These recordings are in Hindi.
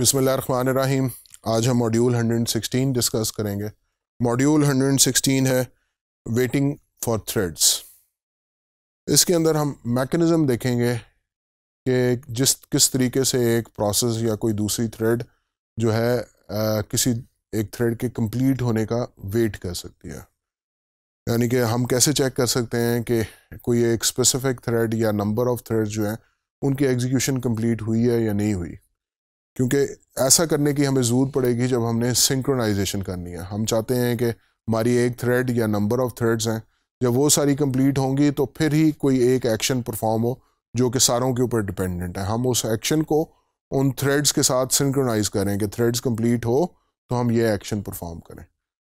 बिसमीम आज हम मॉड्यूल 116 डिस्कस करेंगे मॉड्यूल 116 है वेटिंग फॉर थ्रेड्स इसके अंदर हम मैकेनिज़म देखेंगे कि जिस किस तरीके से एक प्रोसेस या कोई दूसरी थ्रेड जो है आ, किसी एक थ्रेड के कंप्लीट होने का वेट कर सकती है यानी कि हम कैसे चेक कर सकते हैं कि कोई एक स्पेसिफिक थ्रेड या नंबर ऑफ़ थ्रेड जो हैं उनकी एग्जीक्यूशन कम्प्लीट हुई है या नहीं हुई क्योंकि ऐसा करने की हमें ज़रूरत पड़ेगी जब हमने सिंक्रोनाइजेशन करनी है हम चाहते हैं कि हमारी एक थ्रेड या नंबर ऑफ थ्रेड्स हैं जब वो सारी कंप्लीट होंगी तो फिर ही कोई एक एक्शन परफॉर्म हो जो कि सारों के ऊपर डिपेंडेंट है हम उस एक्शन को उन थ्रेड्स के साथ सिंक्रोनाइज करें कि थ्रेड्स कंप्लीट हो तो हम ये एक्शन परफॉर्म करें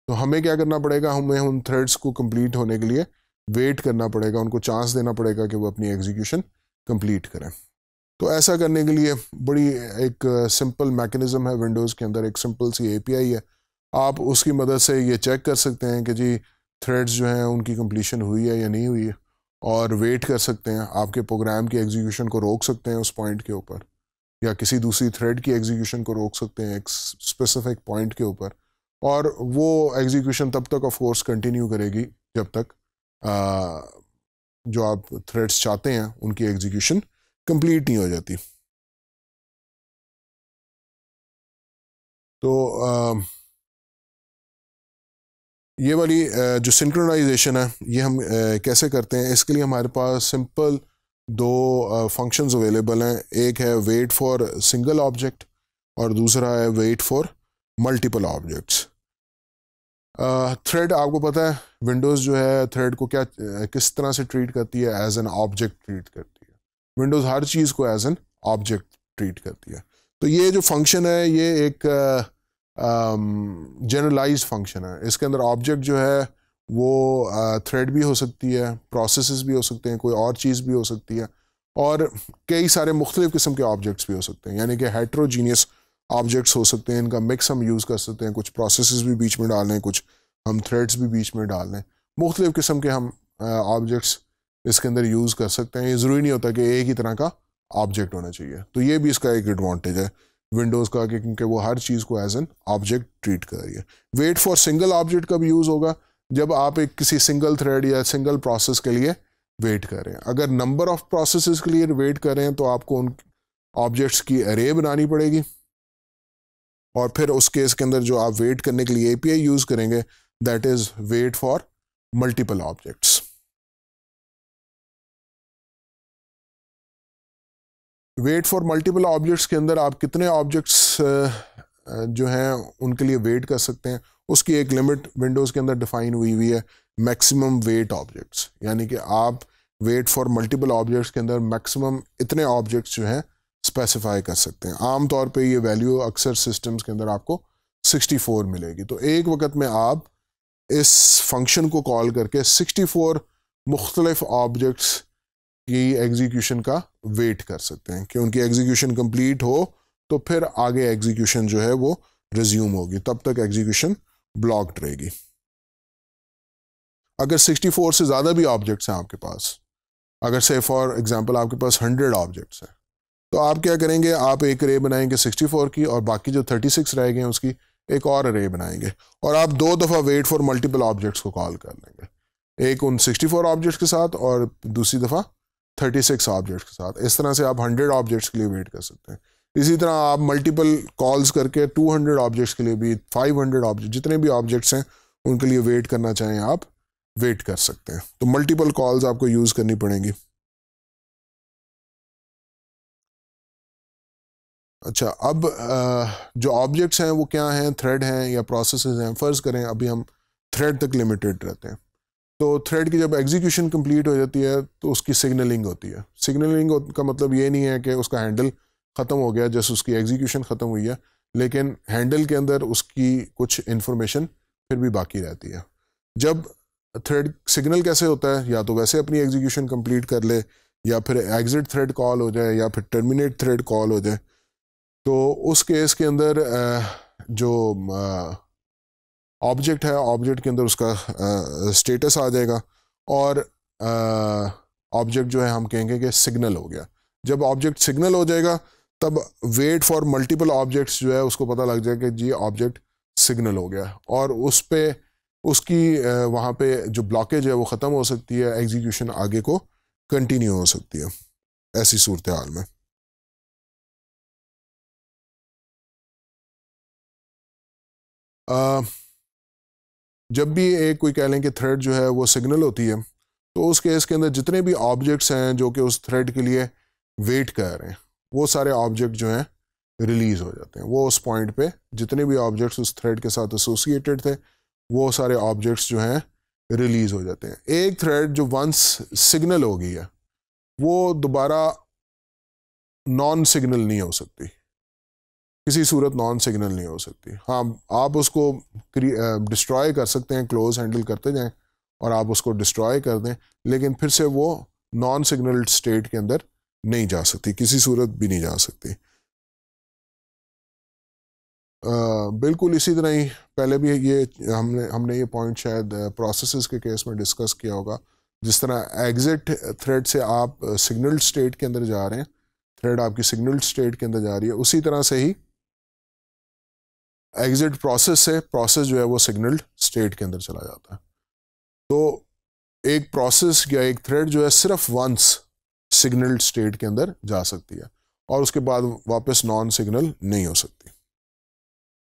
तो हमें क्या करना पड़ेगा हमें उन थ्रेड्स को कंप्लीट होने के लिए वेट करना पड़ेगा उनको चांस देना पड़ेगा कि वो अपनी एग्जीक्यूशन कंप्लीट करें तो ऐसा करने के लिए बड़ी एक सिंपल मैकेनिज़्म है विंडोज़ के अंदर एक सिंपल सी एपीआई है आप उसकी मदद से ये चेक कर सकते हैं कि जी थ्रेड्स जो हैं उनकी कंप्लीशन हुई है या नहीं हुई है और वेट कर सकते हैं आपके प्रोग्राम की एग्जीक्यूशन को रोक सकते हैं उस पॉइंट के ऊपर या किसी दूसरी थ्रेड की एग्जीक्यूशन को रोक सकते हैं एक स्पेसिफिक पॉइंट के ऊपर और वो एग्जीक्यूशन तब तक ऑफ कोर्स कंटिन्यू करेगी जब तक आ, जो आप थ्रेड्स चाहते हैं उनकी एग्जीक्यूशन कंप्लीट नहीं हो जाती तो आ, ये वाली आ, जो सिंक्रोनाइजेशन है ये हम आ, कैसे करते हैं इसके लिए हमारे पास सिंपल दो फंक्शंस अवेलेबल हैं एक है वेट फॉर सिंगल ऑब्जेक्ट और दूसरा है wait for multiple objects thread आपको पता है विंडोज़ जो है थ्रेड को क्या किस तरह से ट्रीट करती है एज एन ऑब्जेक्ट ट्रीट करती है विंडोज़ हर चीज़ को एज एन ऑब्जेक्ट ट्रीट करती है तो ये जो फंक्शन है ये एक जनरलाइज फंक्शन है इसके अंदर ऑब्जेक्ट जो है वो थ्रेड भी हो सकती है प्रोसेसेस भी हो सकते हैं कोई और चीज़ भी हो सकती है और कई सारे मुख्तलिफ़ किस्म के ऑब्जेक्ट्स भी हो सकते हैं यानी कि हेट्रोजीनियस ऑब्जेक्ट्स हो सकते हैं इनका मिक्स हम यूज़ कर सकते हैं कुछ प्रोसेस भी बीच में डाल लें कुछ हम थ्रेड्स भी बीच में डाल लें मुख्तलिफ़ किस्म के हम ऑब्जेक्ट्स इसके अंदर यूज़ कर सकते हैं ये ज़रूरी नहीं होता कि एक ही तरह का ऑब्जेक्ट होना चाहिए तो ये भी इसका एक एडवांटेज है विंडोज़ का क्योंकि वो हर चीज़ को एज एन ऑब्जेक्ट ट्रीट कर रही है वेट फॉर सिंगल ऑब्जेक्ट का भी यूज़ होगा जब आप एक किसी सिंगल थ्रेड या सिंगल प्रोसेस के लिए वेट कर रहे हैं अगर नंबर ऑफ प्रोसेस के लिए वेट कर रहे हैं तो आपको उन ऑब्जेक्ट्स की अरे बनानी पड़ेगी और फिर उस केस के अंदर जो आप वेट करने के लिए एपीआई यूज़ करेंगे that is wait for multiple objects wait for multiple objects के अंदर आप कितने ऑब्जेक्ट्स जो हैं उनके लिए वेट कर सकते हैं उसकी एक लिमिट विंडोज़ के अंदर डिफाइन हुई हुई है मैक्सिमम वेट ऑब्जेक्ट्स यानी कि आप वेट फॉर मल्टीपल ऑब्जेक्ट्स के अंदर मैक्सिमम इतने ऑब्जेक्ट्स जो हैं स्पेसिफाई कर सकते हैं आम तौर पे ये वैल्यू अक्सर सिस्टम्स के अंदर आपको 64 मिलेगी तो एक वक्त में आप इस फंक्शन को कॉल करके 64 मुख्तलफ ऑब्जेक्ट्स की एग्जीक्यूशन का वेट कर सकते हैं कि उनकी एग्जीक्यूशन कंप्लीट हो तो फिर आगे एग्जीक्यूशन जो है वो रिज्यूम होगी तब तक एग्जीक्यूशन ब्लॉक्ड रहेगी अगर 64 से ज़्यादा भी ऑब्जेक्ट्स हैं आपके पास अगर से फॉर एग्जांपल आपके पास 100 ऑब्जेक्ट्स हैं तो आप क्या करेंगे आप एक रे बनाएंगे 64 की और बाकी जो 36 रह गए हैं उसकी एक और रे बनाएंगे और आप दो दफ़ा वेट फॉर मल्टीपल ऑब्जेक्ट्स को कॉल कर लेंगे एक उन 64 ऑब्जेक्ट्स के साथ और दूसरी दफ़ा थर्टी सिक्स ऑब्जेक्ट्स के साथ इस तरह से आप हंड्रेड ऑब्जेक्ट्स के लिए वेट कर सकते हैं इसी तरह आप मल्टीपल कॉल्स करके टू हंड्रेड ऑब्जेक्ट्स के लिए भी फाइव हंड्रेड ऑब्जेक्ट जितने भी ऑब्जेक्ट्स हैं उनके लिए वेट करना चाहें आप वेट कर सकते हैं तो मल्टीपल कॉल्स आपको यूज़ करनी पड़ेंगी अच्छा अब जो ऑब्जेक्ट्स हैं वो क्या हैं थ्रेड हैं या प्रोसेस हैं फ़र्ज़ करें अभी हम थ्रेड तक लिमिटेड रहते हैं तो थ्रेड की जब एग्जीक्यूशन कंप्लीट हो जाती है तो उसकी सिग्नलिंग होती है सिग्नलिंग का मतलब ये नहीं है कि उसका हैंडल ख़त्म हो गया जैसे उसकी एग्जीक्यूशन ख़त्म हुई है लेकिन हैंडल के अंदर उसकी कुछ इन्फॉर्मेशन फिर भी बाकी रहती है जब थ्रेड सिग्नल कैसे होता है या तो वैसे अपनी एग्जीक्यूशन कंप्लीट कर ले या फिर एग्जिट थ्रेड कॉल हो जाए या फिर टर्मिनेट थ्रेड कॉल हो जाए तो उस केस के अंदर जो ऑब्जेक्ट है ऑब्जेक्ट के अंदर उसका स्टेटस आ जाएगा और ऑब्जेक्ट जो है हम कहेंगे कि सिग्नल हो गया जब ऑब्जेक्ट सिग्नल हो जाएगा तब वेट फॉर मल्टीपल ऑब्जेक्ट्स जो है उसको पता लग जाएगा कि जी ऑब्जेक्ट सिग्नल हो गया और उस पर उसकी वहाँ पे जो ब्लॉकेज है वो ख़त्म हो सकती है एग्जीक्यूशन आगे को कंटिन्यू हो सकती है ऐसी सूरत हाल में आ, जब भी एक कोई कह लें कि थ्रेड जो है वो सिग्नल होती है तो उस केस के अंदर जितने भी ऑब्जेक्ट्स हैं जो कि उस थ्रेड के लिए वेट कर रहे हैं वो सारे ऑब्जेक्ट जो हैं रिलीज़ हो जाते हैं वो उस पॉइंट पे जितने भी ऑब्जेक्ट्स उस थ्रेड के साथ एसोसिएटेड थे वो सारे ऑब्जेक्ट्स जो हैं रिलीज़ हो जाते हैं एक थ्रेड जो वंस सिग्नल हो गई है वो दोबारा नॉन सिग्नल नहीं हो सकती किसी सूरत नॉन सिग्नल नहीं हो सकती हाँ आप उसको डिस्ट्रॉय कर सकते हैं क्लोज हैंडल करते जाएं और आप उसको डिस्ट्रॉय कर दें लेकिन फिर से वो नॉन सिग्नल स्टेट के अंदर नहीं जा सकती किसी सूरत भी नहीं जा सकती आ, बिल्कुल इसी तरह ही पहले भी ये हमने हमने ये पॉइंट शायद प्रोसेसेस के केस में डिस्कस किया होगा जिस तरह एग्जिट थ्रेड से आप सिग्नल स्टेट के अंदर जा रहे हैं थ्रेड आपकी सिग्नल स्टेट के अंदर जा रही है उसी तरह से ही एग्जिट प्रोसेस से प्रोसेस जो है वो सिग्नल्ड स्टेट के अंदर चला जाता है तो एक प्रोसेस या एक थ्रेड जो है सिर्फ वंस सिग्नल्ड स्टेट के अंदर जा सकती है और उसके बाद वापस नॉन सिग्नल नहीं हो सकती